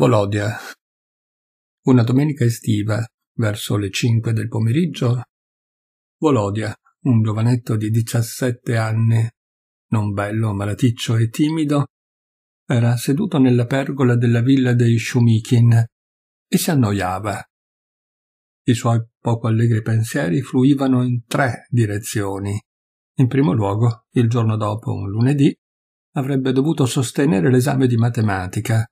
Volodia. Una domenica estiva, verso le 5 del pomeriggio, Volodia, un giovanetto di 17 anni, non bello, malaticcio e timido, era seduto nella pergola della villa dei Shumikin e si annoiava. I suoi poco allegri pensieri fluivano in tre direzioni. In primo luogo, il giorno dopo, un lunedì, avrebbe dovuto sostenere l'esame di matematica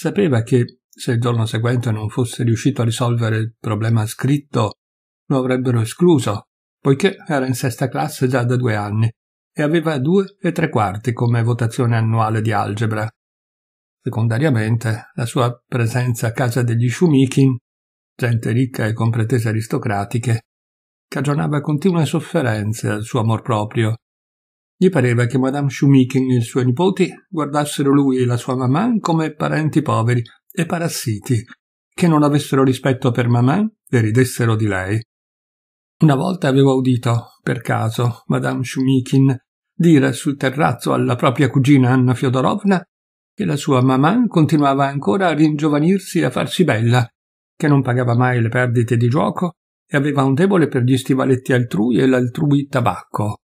Sapeva che, se il giorno seguente non fosse riuscito a risolvere il problema scritto, lo avrebbero escluso, poiché era in sesta classe già da due anni e aveva due e tre quarti come votazione annuale di algebra. Secondariamente, la sua presenza a casa degli Shumikin, gente ricca e con pretese aristocratiche, cagionava continue sofferenze al suo amor proprio, gli pareva che Madame Shumikin e il suo nipote guardassero lui e la sua mamma come parenti poveri e parassiti, che non avessero rispetto per mamma e ridessero di lei. Una volta aveva udito, per caso, Madame Shumikin dire sul terrazzo alla propria cugina Anna Fiodorovna che la sua mamma continuava ancora a ringiovanirsi e a farsi bella, che non pagava mai le perdite di gioco e aveva un debole per gli stivaletti altrui e l'altrui tabacco.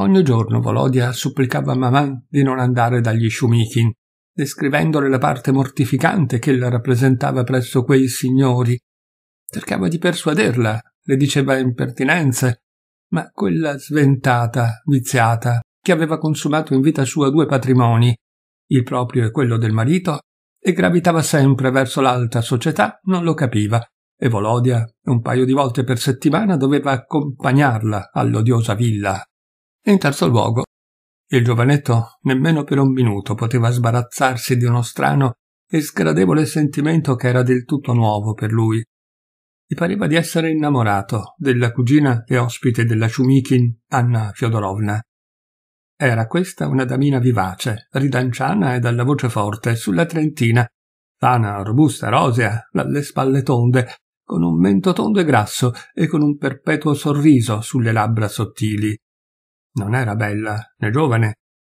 Ogni giorno Volodia supplicava Maman di non andare dagli Shumikin, descrivendole la parte mortificante che la rappresentava presso quei signori. Cercava di persuaderla, le diceva impertinenze, ma quella sventata, viziata, che aveva consumato in vita sua due patrimoni, il proprio e quello del marito, e gravitava sempre verso l'alta società, non lo capiva, e Volodia un paio di volte per settimana doveva accompagnarla all'odiosa villa e in terzo luogo, il giovanetto nemmeno per un minuto poteva sbarazzarsi di uno strano e sgradevole sentimento che era del tutto nuovo per lui. Gli pareva di essere innamorato della cugina e ospite della Shumikin, Anna Fiodorovna. Era questa una damina vivace, ridanciana e dalla voce forte, sulla trentina, sana, robusta, rosea, dalle spalle tonde, con un mento tondo e grasso e con un perpetuo sorriso sulle labbra sottili. Non era bella, né giovane.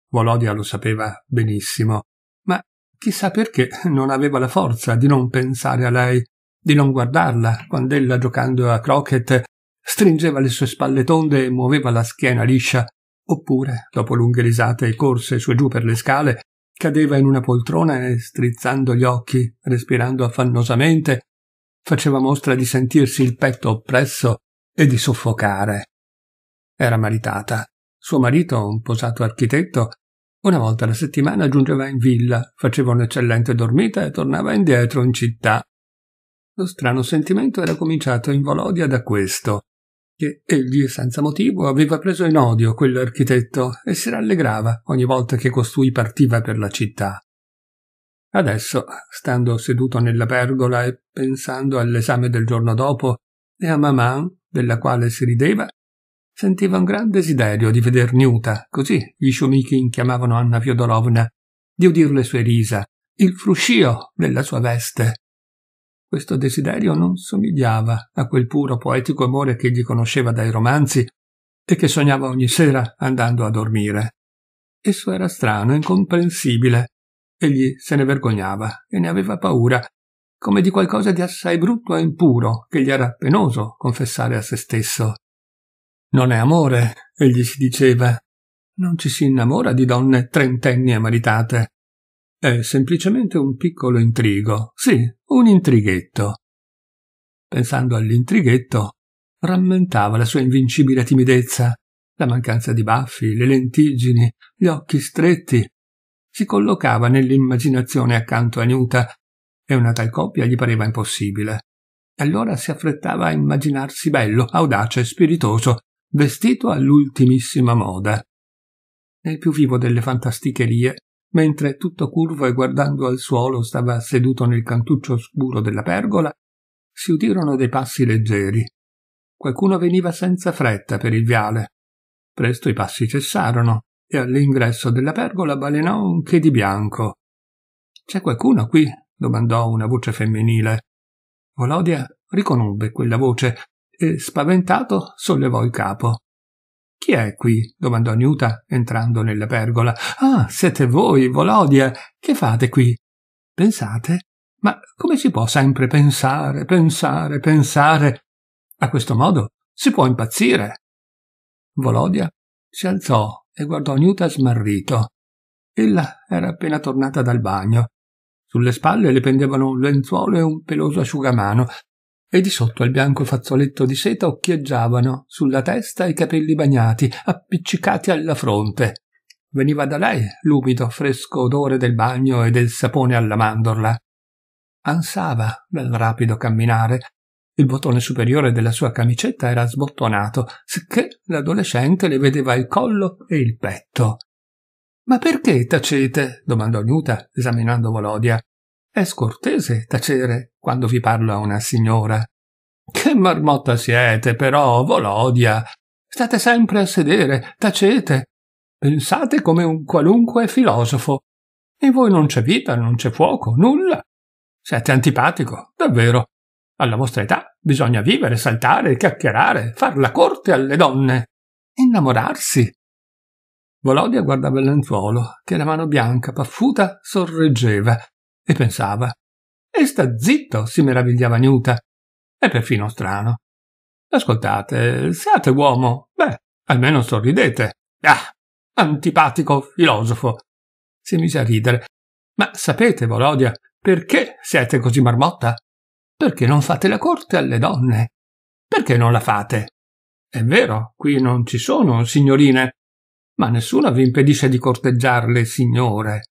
Volodia lo sapeva benissimo, ma chissà perché non aveva la forza di non pensare a lei, di non guardarla quando ella giocando a croquet stringeva le sue spalle tonde e muoveva la schiena liscia, oppure, dopo lunghe risate e corse su e giù per le scale, cadeva in una poltrona e strizzando gli occhi, respirando affannosamente, faceva mostra di sentirsi il petto oppresso e di soffocare. Era maritata, suo marito, un posato architetto, una volta alla settimana giungeva in villa, faceva un'eccellente dormita e tornava indietro in città. Lo strano sentimento era cominciato in Volodia da questo, che egli senza motivo aveva preso in odio quell'architetto e si rallegrava ogni volta che costui partiva per la città. Adesso, stando seduto nella pergola e pensando all'esame del giorno dopo e a Maman, della quale si rideva, sentiva un gran desiderio di veder Niuta, così gli Shumikin chiamavano Anna Fiodorovna, di udir le sue risa, il fruscio della sua veste. Questo desiderio non somigliava a quel puro poetico amore che egli conosceva dai romanzi e che sognava ogni sera andando a dormire. Esso era strano, incomprensibile. Egli se ne vergognava e ne aveva paura, come di qualcosa di assai brutto e impuro che gli era penoso confessare a se stesso. Non è amore, egli si diceva. Non ci si innamora di donne trentenni e maritate. È semplicemente un piccolo intrigo, sì, un intrighetto. Pensando all'intrighetto, rammentava la sua invincibile timidezza, la mancanza di baffi, le lentiggini, gli occhi stretti. Si collocava nell'immaginazione accanto a Nuta e una tal coppia gli pareva impossibile. Allora si affrettava a immaginarsi bello, audace, spiritoso, vestito all'ultimissima moda. Nel più vivo delle fantasticherie, mentre tutto curvo e guardando al suolo stava seduto nel cantuccio oscuro della pergola, si udirono dei passi leggeri. Qualcuno veniva senza fretta per il viale. Presto i passi cessarono e all'ingresso della pergola balenò un che di bianco. C'è qualcuno qui? domandò una voce femminile. Volodia riconobbe quella voce e, spaventato, sollevò il capo. Chi è qui? domandò Niuta, entrando nella pergola. Ah, siete voi, Volodia. Che fate qui? Pensate? Ma come si può sempre pensare, pensare, pensare? A questo modo si può impazzire. Volodia si alzò e guardò Niuta smarrito. Ella era appena tornata dal bagno. Sulle spalle le pendevano un lenzuolo e un peloso asciugamano e di sotto al bianco fazzoletto di seta occhieggiavano sulla testa i capelli bagnati, appiccicati alla fronte. Veniva da lei l'umido, fresco odore del bagno e del sapone alla mandorla. Ansava dal rapido camminare. Il bottone superiore della sua camicetta era sbottonato, sicché l'adolescente le vedeva il collo e il petto. Ma perché tacete? domandò Nuta, esaminando Volodia. È scortese tacere quando vi parla una signora. Che marmotta siete, però, Volodia! State sempre a sedere, tacete. Pensate come un qualunque filosofo. In voi non c'è vita, non c'è fuoco, nulla. Siete antipatico, davvero. Alla vostra età bisogna vivere, saltare, chiacchierare, far la corte alle donne, innamorarsi. Volodia guardava il lenzuolo, che la mano bianca, paffuta, sorreggeva, e pensava. E sta zitto, si meravigliava Newta. È perfino strano. Ascoltate, siate uomo. Beh, almeno sorridete. Ah, antipatico filosofo. Si mise a ridere. Ma sapete, Volodia, perché siete così marmotta? Perché non fate la corte alle donne? Perché non la fate? È vero, qui non ci sono signorine, ma nessuna vi impedisce di corteggiarle, signore.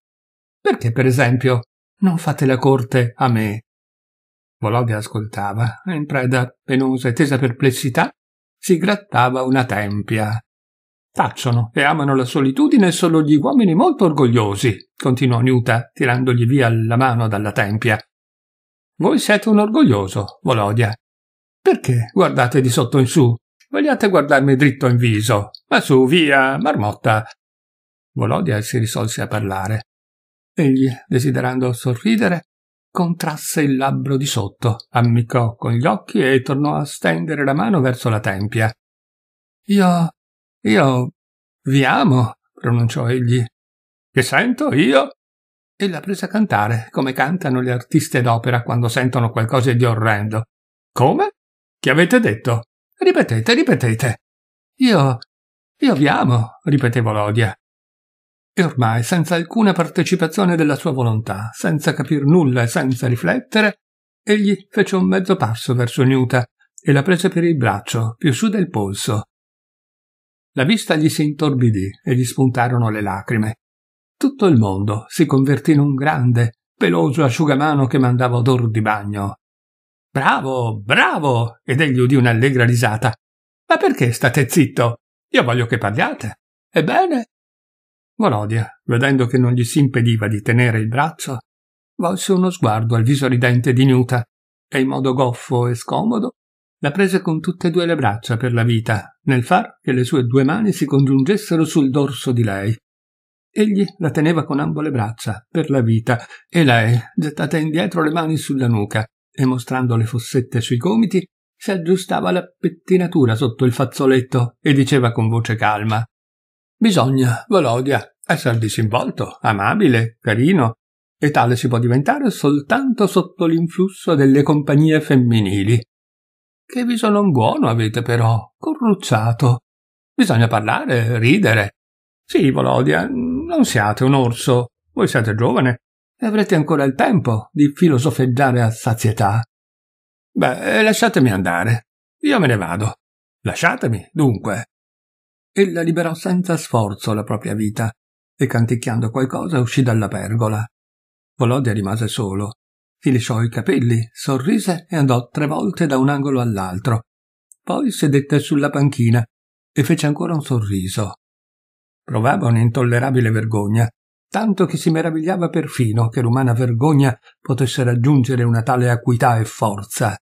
Perché, per esempio, non fate la corte a me. Volodia ascoltava e in preda penosa e tesa perplessità si grattava una tempia. Tacciono e amano la solitudine solo gli uomini molto orgogliosi, continuò Niuta, tirandogli via la mano dalla tempia. Voi siete un orgoglioso, Volodia. Perché guardate di sotto in su? Vogliate guardarmi dritto in viso? Ma su, via, marmotta. Volodia si risolse a parlare. Egli, desiderando sorridere, contrasse il labbro di sotto, ammiccò con gli occhi e tornò a stendere la mano verso la tempia. Io. io. vi amo, pronunciò egli. Che sento io? E la prese a cantare, come cantano le artiste d'opera quando sentono qualcosa di orrendo. Come? Che avete detto? Ripetete, ripetete. Io. io vi amo, ripetevo Lodia e ormai senza alcuna partecipazione della sua volontà, senza capir nulla e senza riflettere, egli fece un mezzo passo verso Newta e la prese per il braccio, più su del polso. La vista gli si intorbidì e gli spuntarono le lacrime. Tutto il mondo si convertì in un grande, peloso asciugamano che mandava odor di bagno. Bravo, bravo! ed egli udì un'allegra risata. Ma perché state zitto? Io voglio che parliate. Ebbene, Volodia, vedendo che non gli si impediva di tenere il braccio, volse uno sguardo al viso ridente di Nuta e in modo goffo e scomodo la prese con tutte e due le braccia per la vita, nel far che le sue due mani si congiungessero sul dorso di lei. Egli la teneva con ambo le braccia, per la vita, e lei, gettate indietro le mani sulla nuca e mostrando le fossette sui gomiti, si aggiustava la pettinatura sotto il fazzoletto e diceva con voce calma Bisogna, Volodia, essere disinvolto, amabile, carino, e tale si può diventare soltanto sotto l'influsso delle compagnie femminili. Che viso non buono avete però, corrucciato. Bisogna parlare, ridere. Sì, Volodia, non siate un orso, voi siete giovane e avrete ancora il tempo di filosofeggiare a sazietà. Beh, lasciatemi andare. Io me ne vado. Lasciatemi, dunque. Ella liberò senza sforzo la propria vita e canticchiando qualcosa uscì dalla pergola. Volodia rimase solo. Si lisciò i capelli, sorrise e andò tre volte da un angolo all'altro. Poi sedette sulla panchina e fece ancora un sorriso. Provava un'intollerabile vergogna, tanto che si meravigliava perfino che l'umana vergogna potesse raggiungere una tale acuità e forza.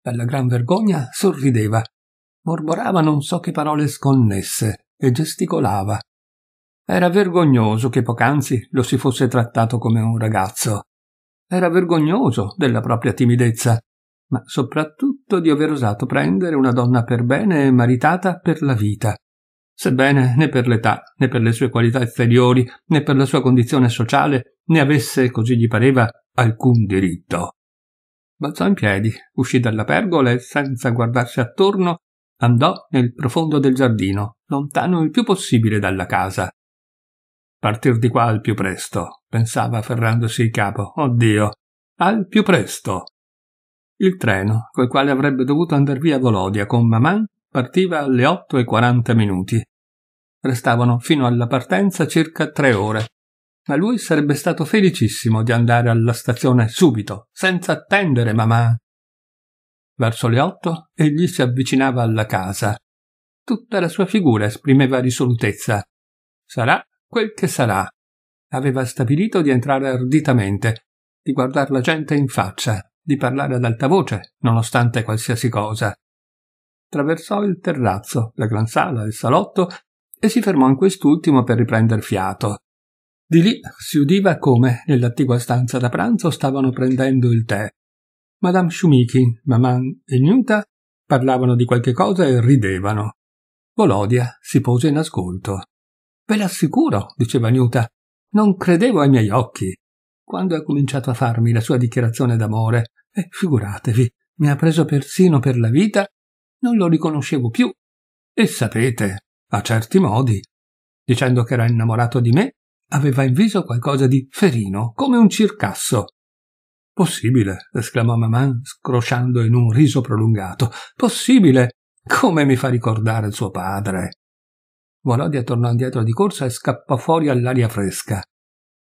Dalla gran vergogna sorrideva Mormorava non so che parole sconnesse e gesticolava. Era vergognoso che poc'anzi lo si fosse trattato come un ragazzo. Era vergognoso della propria timidezza, ma soprattutto di aver osato prendere una donna per bene e maritata per la vita. Sebbene né per l'età, né per le sue qualità esteriori, né per la sua condizione sociale, ne avesse, così gli pareva, alcun diritto. Balzò in piedi, uscì dalla pergola e, senza guardarsi attorno, andò nel profondo del giardino, lontano il più possibile dalla casa. Partir di qua al più presto, pensava afferrandosi il capo. Oddio, al più presto. Il treno, col quale avrebbe dovuto andar via Volodia con Maman, partiva alle otto e quaranta minuti. Restavano fino alla partenza circa tre ore, ma lui sarebbe stato felicissimo di andare alla stazione subito, senza attendere Maman Verso le otto egli si avvicinava alla casa. Tutta la sua figura esprimeva risolutezza. Sarà quel che sarà. Aveva stabilito di entrare arditamente, di guardare la gente in faccia, di parlare ad alta voce, nonostante qualsiasi cosa. Traversò il terrazzo, la gran sala, il salotto e si fermò in quest'ultimo per riprender fiato. Di lì si udiva come, nell'attigua stanza da pranzo, stavano prendendo il tè. Madame Shumiki, Maman e Gnunta parlavano di qualche cosa e ridevano. Volodia si pose in ascolto. Ve l'assicuro, diceva Gnunta, non credevo ai miei occhi. Quando ha cominciato a farmi la sua dichiarazione d'amore, e eh, figuratevi, mi ha preso persino per la vita, non lo riconoscevo più. E sapete, a certi modi, dicendo che era innamorato di me, aveva in viso qualcosa di ferino, come un circasso, Possibile, esclamò Maman, scrosciando in un riso prolungato. Possibile! Come mi fa ricordare suo padre! Volodia tornò indietro di corsa e scappò fuori all'aria fresca.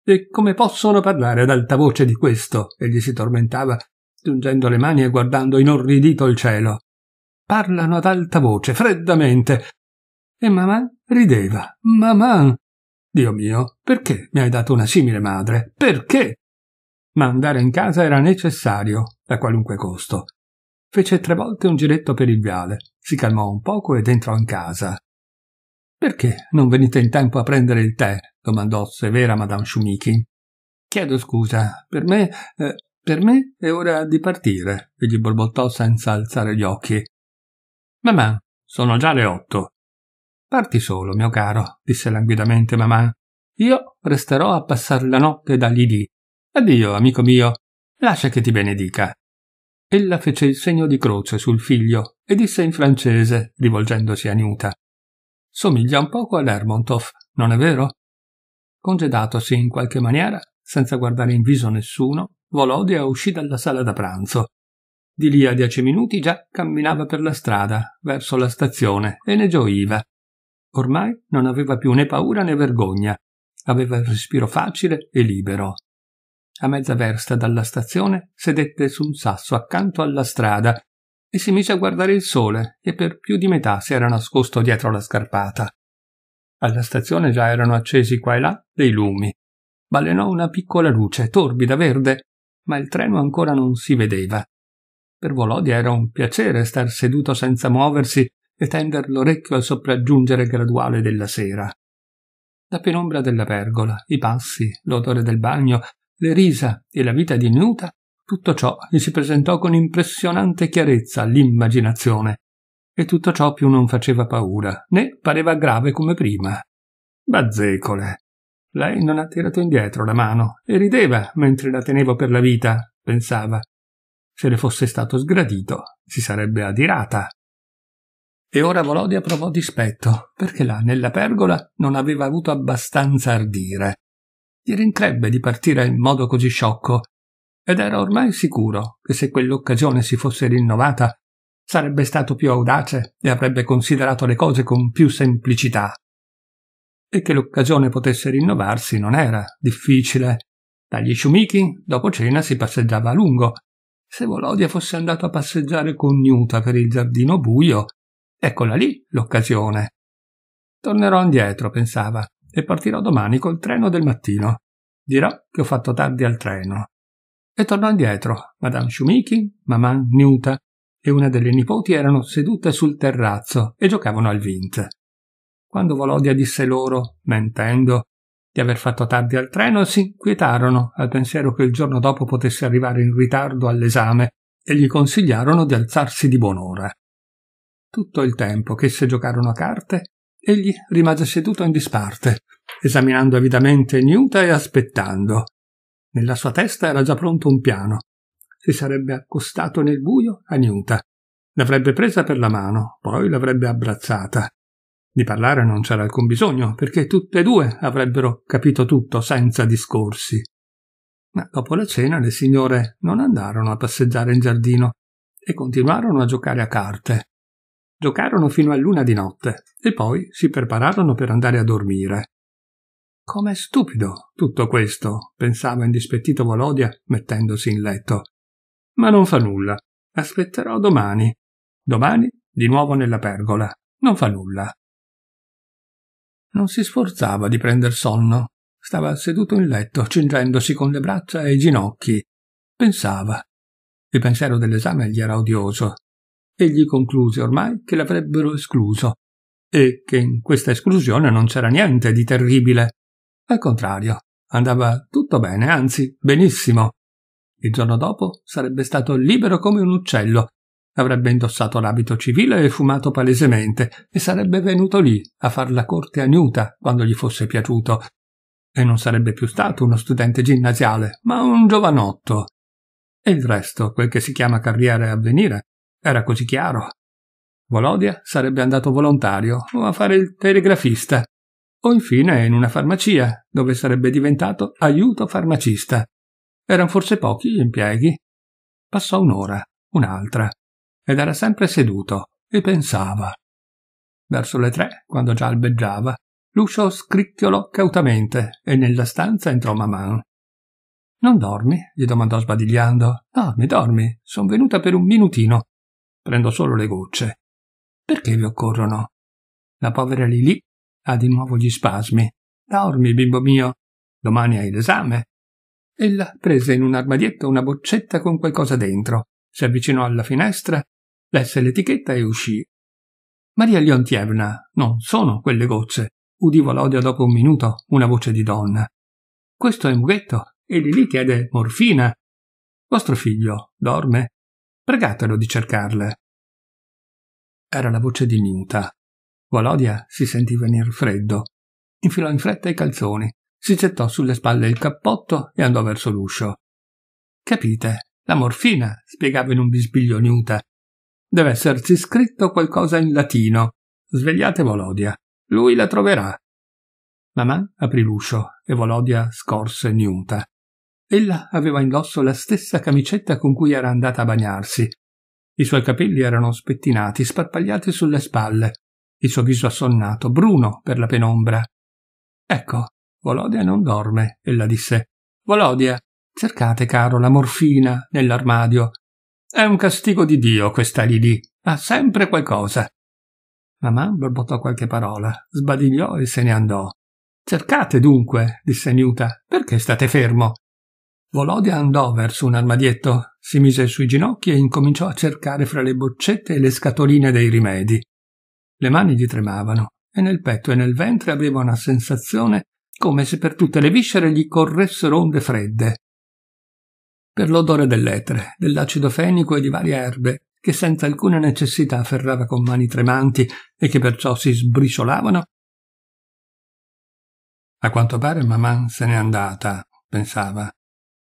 E come possono parlare ad alta voce di questo? egli si tormentava, giungendo le mani e guardando inorridito il cielo. Parlano ad alta voce, freddamente. E Maman rideva. Maman! Dio mio, perché mi hai dato una simile madre? Perché? ma andare in casa era necessario, a qualunque costo. Fece tre volte un giretto per il viale, si calmò un poco ed entrò in casa. Perché non venite in tempo a prendere il tè? domandò severa Madame Shumikin. Chiedo scusa, per me, eh, per me è ora di partire, egli borbottò senza alzare gli occhi. Mamma, sono già le otto. Parti solo, mio caro, disse languidamente mamma. Io resterò a passare la notte dagli dì Addio, amico mio, lascia che ti benedica. Ella fece il segno di croce sul figlio e disse in francese, rivolgendosi a Niuta. Somiglia un poco a Lermontov, non è vero? Congedatosi in qualche maniera, senza guardare in viso nessuno, Volodia uscì dalla sala da pranzo. Di lì a dieci minuti già camminava per la strada, verso la stazione, e ne gioiva. Ormai non aveva più né paura né vergogna. Aveva il respiro facile e libero, a mezza versta dalla stazione sedette su un sasso accanto alla strada e si mise a guardare il sole che per più di metà si era nascosto dietro la scarpata. Alla stazione già erano accesi qua e là dei lumi. Balenò una piccola luce, torbida verde, ma il treno ancora non si vedeva. Per Volodia era un piacere star seduto senza muoversi e tender l'orecchio al sopraggiungere graduale della sera. La penombra della pergola, i passi, l'odore del bagno le risa e la vita di Nuta, tutto ciò gli si presentò con impressionante chiarezza all'immaginazione, e tutto ciò più non faceva paura, né pareva grave come prima. Bazzecole. Lei non ha tirato indietro la mano e rideva mentre la tenevo per la vita, pensava. Se le fosse stato sgradito, si sarebbe adirata. E ora Volodia provò dispetto, perché là, nella pergola, non aveva avuto abbastanza ardire gli rincrebbe di partire in modo così sciocco, ed era ormai sicuro che se quell'occasione si fosse rinnovata sarebbe stato più audace e avrebbe considerato le cose con più semplicità. E che l'occasione potesse rinnovarsi non era difficile. Dagli sciumichi, dopo cena, si passeggiava a lungo. Se Volodia fosse andato a passeggiare con Newta per il giardino buio, eccola lì l'occasione. Tornerò indietro, pensava, e partirò domani col treno del mattino. Dirò che ho fatto tardi al treno. E tornò indietro. Madame Shumikin, Maman Newta e una delle nipoti erano sedute sul terrazzo e giocavano al vint. Quando Volodia disse loro, mentendo, di aver fatto tardi al treno, si inquietarono al pensiero che il giorno dopo potesse arrivare in ritardo all'esame e gli consigliarono di alzarsi di buon'ora. Tutto il tempo che se giocarono a carte, egli rimase seduto in disparte, esaminando avidamente Newta e aspettando. Nella sua testa era già pronto un piano. Si sarebbe accostato nel buio a Newta. L'avrebbe presa per la mano, poi l'avrebbe abbracciata. Di parlare non c'era alcun bisogno, perché tutte e due avrebbero capito tutto senza discorsi. Ma dopo la cena le signore non andarono a passeggiare in giardino e continuarono a giocare a carte. Giocarono fino a luna di notte e poi si prepararono per andare a dormire. Com'è stupido tutto questo, pensava indispettito Volodia mettendosi in letto. Ma non fa nulla. Aspetterò domani. Domani di nuovo nella pergola. Non fa nulla. Non si sforzava di prender sonno. Stava seduto in letto, cingendosi con le braccia e i ginocchi. Pensava. Il pensiero dell'esame gli era odioso egli concluse ormai che l'avrebbero escluso e che in questa esclusione non c'era niente di terribile. Al contrario, andava tutto bene, anzi benissimo. Il giorno dopo sarebbe stato libero come un uccello, avrebbe indossato l'abito civile e fumato palesemente, e sarebbe venuto lì a far la corte a Newta quando gli fosse piaciuto, e non sarebbe più stato uno studente ginnasiale, ma un giovanotto. E il resto, quel che si chiama carriera e avvenire, era così chiaro. Volodia sarebbe andato volontario o a fare il telegrafista o infine in una farmacia dove sarebbe diventato aiuto farmacista. Erano forse pochi gli impieghi. Passò un'ora, un'altra, ed era sempre seduto e pensava. Verso le tre, quando già albeggiava, l'uscio scricchiolò cautamente e nella stanza entrò Maman. Non dormi? gli domandò sbadigliando. Dormi, dormi, son venuta per un minutino. Prendo solo le gocce. Perché vi occorrono? La povera Lili ha di nuovo gli spasmi. Dormi, bimbo mio. Domani hai l'esame. Ella prese in un armadietto una boccetta con qualcosa dentro, si avvicinò alla finestra, lesse l'etichetta e uscì. Maria Leontievna, non sono quelle gocce. Udivo l'odio dopo un minuto, una voce di donna. Questo è un mughetto e Lili chiede morfina. Vostro figlio dorme? Pregatelo di cercarle. Era la voce di Niuta. Volodia si sentì venir freddo. Infilò in fretta i calzoni, si gettò sulle spalle il cappotto e andò verso l'uscio. Capite, la morfina, spiegava in un bisbiglio Niuta. Deve esserci scritto qualcosa in latino. Svegliate Volodia. Lui la troverà. Mamà aprì l'uscio e Volodia scorse Niuta. Ella aveva indosso la stessa camicetta con cui era andata a bagnarsi. I suoi capelli erano spettinati, sparpagliati sulle spalle, il suo viso assonnato, bruno per la penombra. Ecco, Volodia non dorme, ella disse. Volodia, cercate, caro, la morfina nell'armadio. È un castigo di Dio questa Lili, ha sempre qualcosa. Mamma borbottò qualche parola, sbadigliò e se ne andò. Cercate dunque, disse Niuta, perché state fermo? Volodya andò verso un armadietto, si mise sui ginocchi e incominciò a cercare fra le boccette e le scatoline dei rimedi. Le mani gli tremavano e nel petto e nel ventre aveva una sensazione come se per tutte le viscere gli corressero onde fredde. Per l'odore dell'etere, dell'acido fenico e di varie erbe, che senza alcuna necessità afferrava con mani tremanti e che perciò si sbriciolavano. A quanto pare Maman se n'è andata, pensava,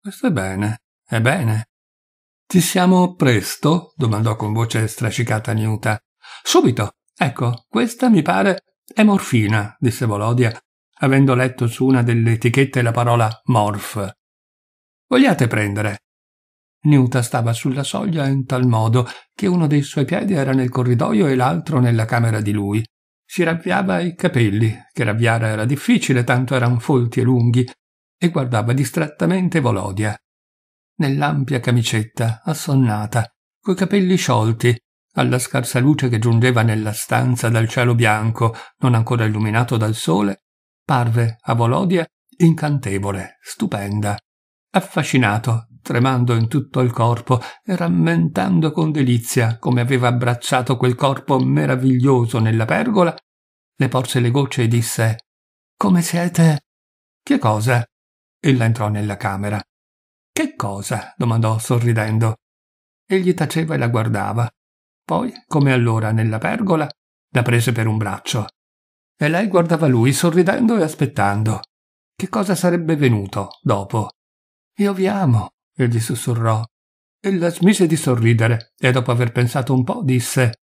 questo è bene, è bene. Ci siamo presto? domandò con voce strascicata Niuta. Subito. Ecco, questa mi pare è morfina, disse Volodia, avendo letto su una delle etichette la parola morf. Vogliate prendere? Niuta stava sulla soglia in tal modo che uno dei suoi piedi era nel corridoio e l'altro nella camera di lui. Si ravviava i capelli, che ravviare era difficile, tanto erano folti e lunghi, e guardava distrattamente Volodia, nell'ampia camicetta, assonnata, coi capelli sciolti, alla scarsa luce che giungeva nella stanza dal cielo bianco, non ancora illuminato dal sole, parve a Volodia incantevole, stupenda. Affascinato, tremando in tutto il corpo e rammentando con delizia come aveva abbracciato quel corpo meraviglioso nella pergola, le porse le gocce e disse Come siete? Che cosa? Ella entrò nella camera. Che cosa? domandò sorridendo. Egli taceva e la guardava. Poi, come allora nella pergola, la prese per un braccio. E lei guardava lui sorridendo e aspettando. Che cosa sarebbe venuto dopo? Io vi amo, egli sussurrò. Ella smise di sorridere e dopo aver pensato un po' disse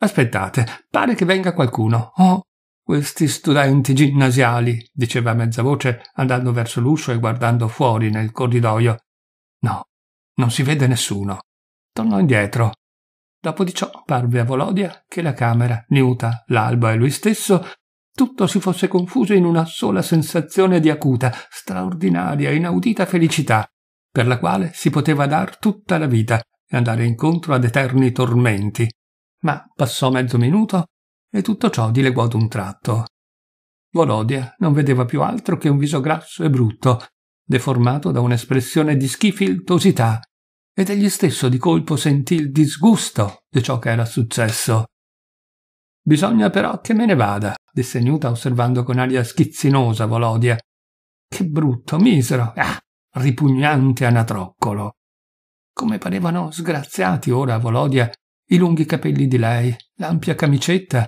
Aspettate, pare che venga qualcuno. Oh, questi studenti ginnasiali, diceva a mezza voce, andando verso l'uscio e guardando fuori nel corridoio. No, non si vede nessuno. Tornò indietro. Dopo di ciò parve a Volodia che la camera, Niuta, l'alba e lui stesso, tutto si fosse confuso in una sola sensazione di acuta, straordinaria, inaudita felicità, per la quale si poteva dar tutta la vita e andare incontro ad eterni tormenti. Ma passò mezzo minuto e tutto ciò dileguò d'un tratto. Volodia non vedeva più altro che un viso grasso e brutto, deformato da un'espressione di schifiltosità, ed egli stesso di colpo sentì il disgusto di ciò che era successo. Bisogna però che me ne vada, disse Nuta osservando con aria schizzinosa Volodia. Che brutto, misero, ah, ripugnante anatroccolo. Come parevano sgraziati ora a Volodia i lunghi capelli di lei, l'ampia camicetta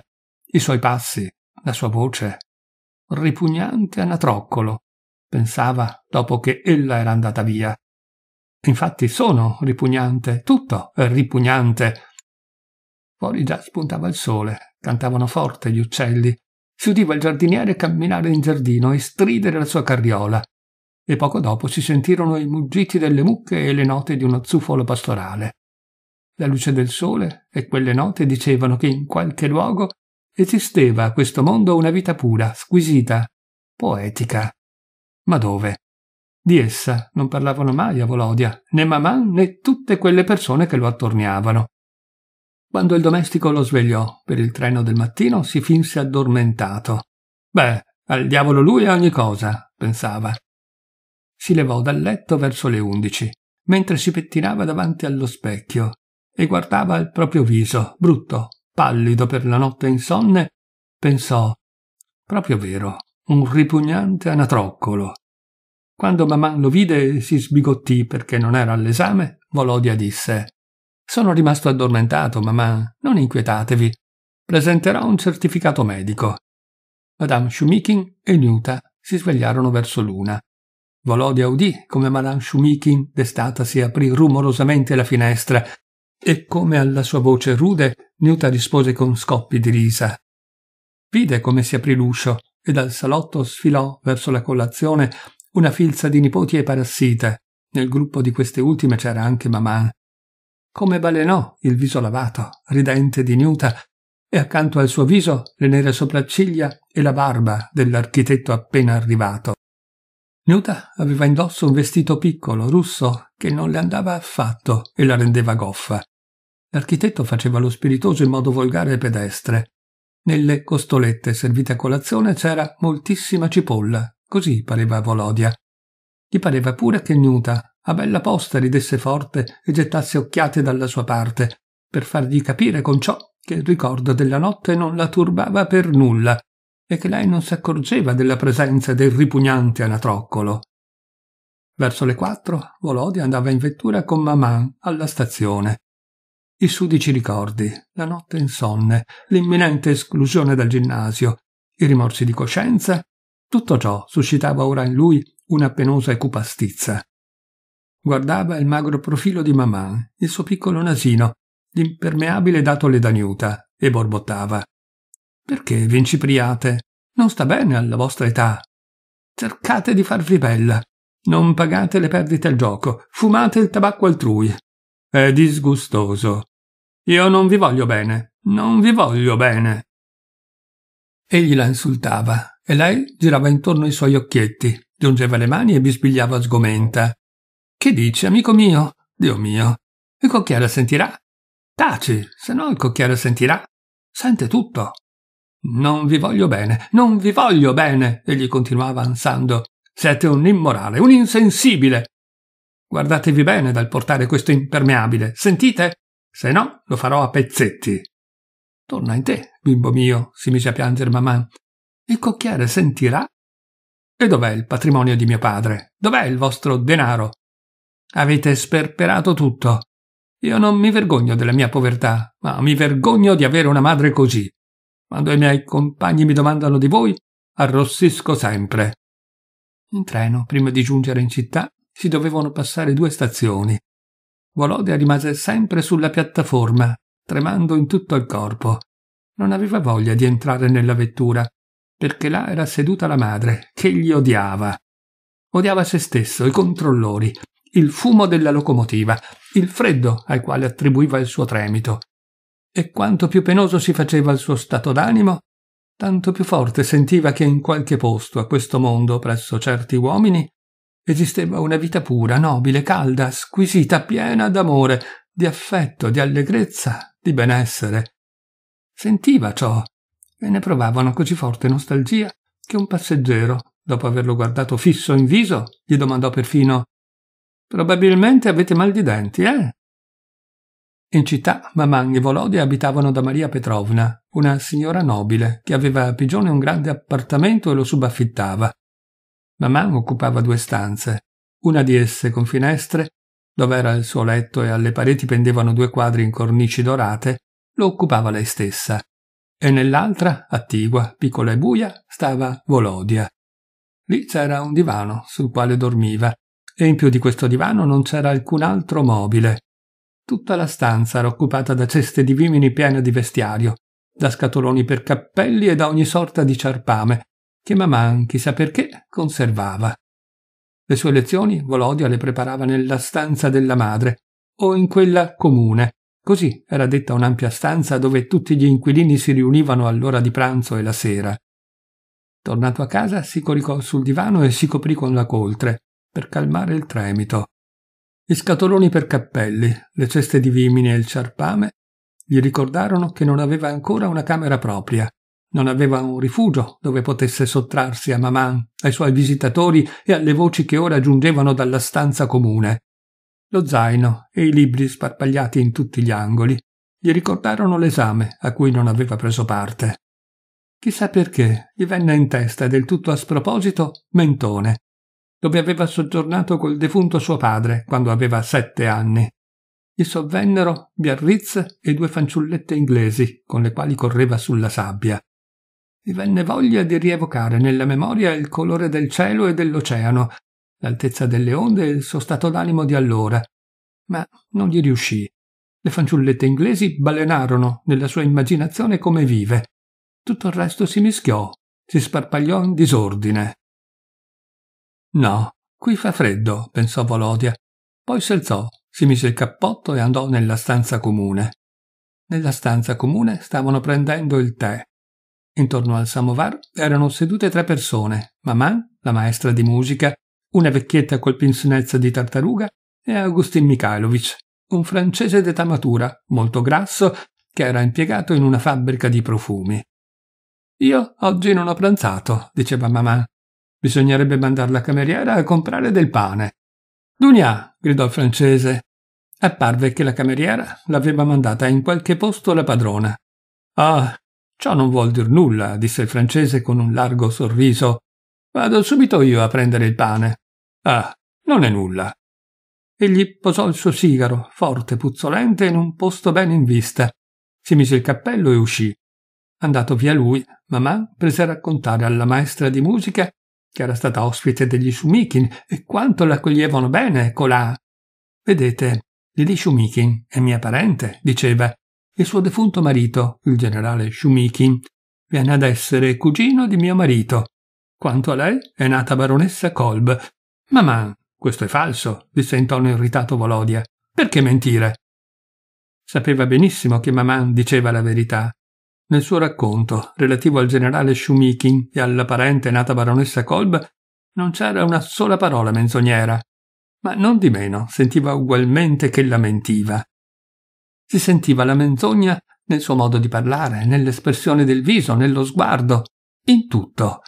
i suoi passi, la sua voce. Ripugnante anatroccolo, pensava dopo che ella era andata via. Infatti sono ripugnante, tutto è ripugnante. Fuori già spuntava il sole, cantavano forte gli uccelli. Si udiva il giardiniere camminare in giardino e stridere la sua carriola. E poco dopo si sentirono i muggiti delle mucche e le note di uno zufolo pastorale. La luce del sole e quelle note dicevano che in qualche luogo Esisteva a questo mondo una vita pura, squisita, poetica. Ma dove? Di essa non parlavano mai a Volodia, né Maman né tutte quelle persone che lo attorniavano. Quando il domestico lo svegliò per il treno del mattino, si finse addormentato. Beh, al diavolo lui e ogni cosa, pensava. Si levò dal letto verso le undici, mentre si pettinava davanti allo specchio e guardava il proprio viso, brutto, pallido per la notte insonne, pensò proprio vero, un ripugnante anatroccolo. Quando mamma lo vide si sbigottì perché non era all'esame, Volodia disse Sono rimasto addormentato, mamma, non inquietatevi. Presenterò un certificato medico. Madame Shumikin e Nuta si svegliarono verso l'una. Volodia udì come Madame Shumikin, destata, si aprì rumorosamente la finestra e come alla sua voce rude, Newta rispose con scoppi di risa. Vide come si aprì l'uscio e dal salotto sfilò verso la colazione una filza di nipoti e parassite. Nel gruppo di queste ultime c'era anche mamà. Come balenò il viso lavato, ridente di Newta, e accanto al suo viso le nere sopracciglia e la barba dell'architetto appena arrivato. Nuda aveva indosso un vestito piccolo, russo, che non le andava affatto e la rendeva goffa. L'architetto faceva lo spiritoso in modo volgare e pedestre. Nelle costolette servite a colazione c'era moltissima cipolla, così pareva a Volodia. Gli pareva pure che Nuta, a bella posta, ridesse forte e gettasse occhiate dalla sua parte, per fargli capire con ciò che il ricordo della notte non la turbava per nulla e che lei non si accorgeva della presenza del ripugnante anatroccolo. Verso le quattro Volodi andava in vettura con Maman alla stazione. I sudici ricordi, la notte insonne, l'imminente esclusione dal ginnasio, i rimorsi di coscienza, tutto ciò suscitava ora in lui una penosa e cupa stizza. Guardava il magro profilo di Maman, il suo piccolo nasino, l'impermeabile datole da Niuta, e borbottava. Perché v'incipriate? Non sta bene alla vostra età. Cercate di farvi bella. Non pagate le perdite al gioco. Fumate il tabacco altrui. È disgustoso. Io non vi voglio bene. Non vi voglio bene. Egli la insultava e lei girava intorno i suoi occhietti, giungeva le mani e bisbigliava sgomenta. Che dici, amico mio? Dio mio. Il cocchiere sentirà. Taci, se no il cocchiere sentirà. Sente tutto. Non vi voglio bene, non vi voglio bene, egli continuava ansando. Siete un immorale, un insensibile. Guardatevi bene dal portare questo impermeabile, sentite? Se no, lo farò a pezzetti. Torna in te, bimbo mio, si mise a piangere mamma. Il cocchiere sentirà? E dov'è il patrimonio di mio padre? Dov'è il vostro denaro? Avete sperperato tutto. Io non mi vergogno della mia povertà, ma mi vergogno di avere una madre così. Quando i miei compagni mi domandano di voi, arrossisco sempre. In treno, prima di giungere in città, si dovevano passare due stazioni. Volodia rimase sempre sulla piattaforma, tremando in tutto il corpo. Non aveva voglia di entrare nella vettura, perché là era seduta la madre, che gli odiava. Odiava se stesso, i controllori, il fumo della locomotiva, il freddo al quale attribuiva il suo tremito, e quanto più penoso si faceva il suo stato d'animo, tanto più forte sentiva che in qualche posto a questo mondo, presso certi uomini, esisteva una vita pura, nobile, calda, squisita, piena d'amore, di affetto, di allegrezza, di benessere. Sentiva ciò e ne provava una così forte nostalgia che un passeggero, dopo averlo guardato fisso in viso, gli domandò perfino Probabilmente avete mal di denti, eh? In città Mamang e Volodia abitavano da Maria Petrovna, una signora nobile che aveva a Pigione un grande appartamento e lo subaffittava. Mamang occupava due stanze, una di esse con finestre, dove era il suo letto e alle pareti pendevano due quadri in cornici dorate, lo occupava lei stessa, e nell'altra, attigua, piccola e buia, stava Volodia. Lì c'era un divano sul quale dormiva, e in più di questo divano non c'era alcun altro mobile, Tutta la stanza era occupata da ceste di vimini piene di vestiario, da scatoloni per cappelli e da ogni sorta di ciarpame, che Maman, chissà perché, conservava. Le sue lezioni Volodia le preparava nella stanza della madre, o in quella comune. Così era detta un'ampia stanza dove tutti gli inquilini si riunivano all'ora di pranzo e la sera. Tornato a casa, si coricò sul divano e si coprì con la coltre, per calmare il tremito. Gli scatoloni per cappelli, le ceste di vimini e il ciarpame gli ricordarono che non aveva ancora una camera propria, non aveva un rifugio dove potesse sottrarsi a Maman, ai suoi visitatori e alle voci che ora giungevano dalla stanza comune. Lo zaino e i libri sparpagliati in tutti gli angoli gli ricordarono l'esame a cui non aveva preso parte. Chissà perché gli venne in testa del tutto a sproposito Mentone, dove aveva soggiornato col defunto suo padre quando aveva sette anni. Gli sovvennero Biarritz e due fanciullette inglesi con le quali correva sulla sabbia. Mi venne voglia di rievocare nella memoria il colore del cielo e dell'oceano, l'altezza delle onde e il suo stato d'animo di allora, ma non gli riuscì. Le fanciullette inglesi balenarono nella sua immaginazione come vive. Tutto il resto si mischiò, si sparpagliò in disordine. No, qui fa freddo, pensò Volodia. Poi si alzò, si mise il cappotto e andò nella stanza comune. Nella stanza comune stavano prendendo il tè. Intorno al samovar erano sedute tre persone, Maman, la maestra di musica, una vecchietta col pinzonezzo di tartaruga e Agustin Mikhailovich, un francese d'età matura, molto grasso, che era impiegato in una fabbrica di profumi. Io oggi non ho pranzato, diceva Maman. Bisognerebbe mandare la cameriera a comprare del pane. Dunia! gridò il francese. Apparve che la cameriera l'aveva mandata in qualche posto la padrona. Ah, ciò non vuol dir nulla, disse il francese con un largo sorriso. Vado subito io a prendere il pane. Ah, non è nulla. Egli posò il suo sigaro, forte, puzzolente, in un posto bene in vista. Si mise il cappello e uscì. Andato via lui, mamma prese a raccontare alla maestra di musica che era stata ospite degli Shumikin, e quanto l'accoglievano bene, colà. Vedete, Lili Shumikin è mia parente, diceva. Il suo defunto marito, il generale Shumikin, viene ad essere cugino di mio marito. Quanto a lei, è nata baronessa Kolb. Mamma, questo è falso, disse in tono irritato Volodia. Perché mentire? Sapeva benissimo che Maman diceva la verità. Nel suo racconto, relativo al generale Shumikin e alla parente nata baronessa Kolb, non c'era una sola parola menzognera, ma non di meno sentiva ugualmente che la mentiva. Si sentiva la menzogna nel suo modo di parlare, nell'espressione del viso, nello sguardo, in tutto.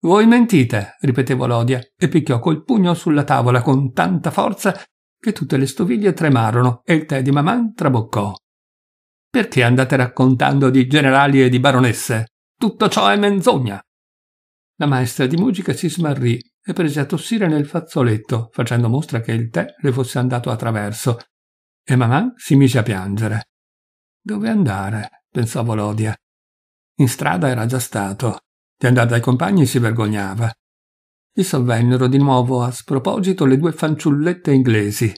Voi mentite, ripeté Volodia e picchiò col pugno sulla tavola con tanta forza che tutte le stoviglie tremarono e il tè di mamma traboccò. Perché andate raccontando di generali e di baronesse? Tutto ciò è menzogna. La maestra di musica si smarrì e prese a tossire nel fazzoletto, facendo mostra che il tè le fosse andato attraverso, e mamma si mise a piangere. Dove andare? pensò Volodia. In strada era già stato. Di andare dai compagni si vergognava. Gli sovvennero di nuovo a sproposito le due fanciullette inglesi.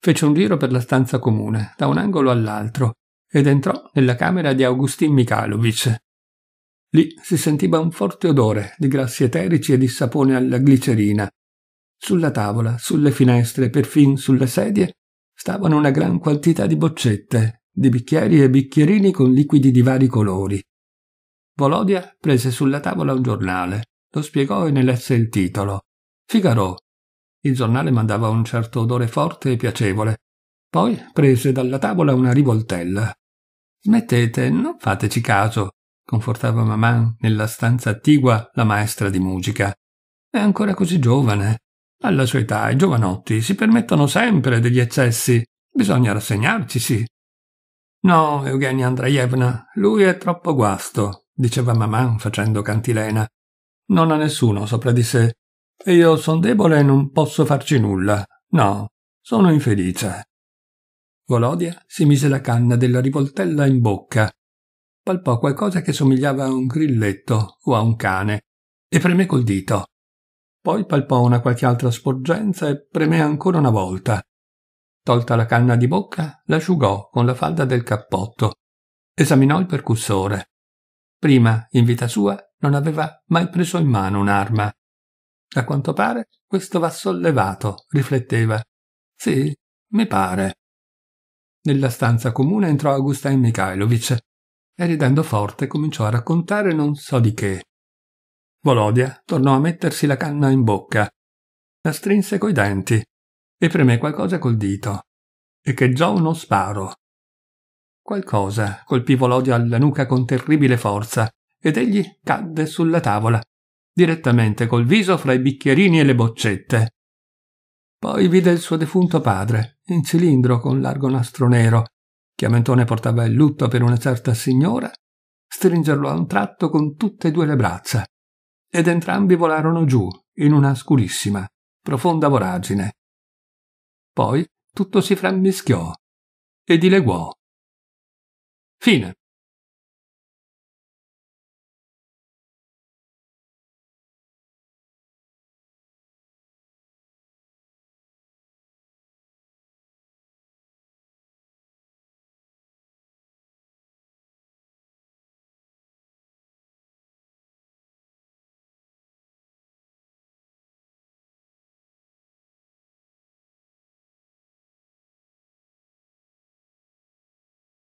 Fece un giro per la stanza comune, da un angolo all'altro, ed entrò nella camera di Augustin Mikhailovich. Lì si sentiva un forte odore di grassi eterici e di sapone alla glicerina. Sulla tavola, sulle finestre, e perfin sulle sedie, stavano una gran quantità di boccette, di bicchieri e bicchierini con liquidi di vari colori. Volodia prese sulla tavola un giornale, lo spiegò e ne lesse il titolo. Figaro. Il giornale mandava un certo odore forte e piacevole, poi prese dalla tavola una rivoltella. Smettete, non fateci caso, confortava mamma nella stanza attigua la maestra di musica. È ancora così giovane. Alla sua età i giovanotti si permettono sempre degli eccessi. Bisogna rassegnarcisi. No, Eugenia Andraievna, lui è troppo guasto, diceva mamma facendo cantilena. Non ha nessuno sopra di sé. Io son debole e non posso farci nulla. No, sono infelice. Volodia si mise la canna della rivoltella in bocca, palpò qualcosa che somigliava a un grilletto o a un cane e premé col dito. Poi palpò una qualche altra sporgenza e premé ancora una volta. Tolta la canna di bocca, l'asciugò con la falda del cappotto. Esaminò il percussore. Prima, in vita sua, non aveva mai preso in mano un'arma. A quanto pare, questo va sollevato, rifletteva. Sì, mi pare. Nella stanza comune entrò Agustin Mikhailovich e ridendo forte cominciò a raccontare non so di che. Volodia tornò a mettersi la canna in bocca, la strinse coi denti e premé qualcosa col dito. Echeggiò uno sparo. Qualcosa colpì Volodia alla nuca con terribile forza ed egli cadde sulla tavola, direttamente col viso fra i bicchierini e le boccette. Poi vide il suo defunto padre, in cilindro con largo nastro nero, che a mentone portava il lutto per una certa signora, stringerlo a un tratto con tutte e due le braccia, ed entrambi volarono giù, in una scurissima, profonda voragine. Poi tutto si frammischiò e dileguò. Fine.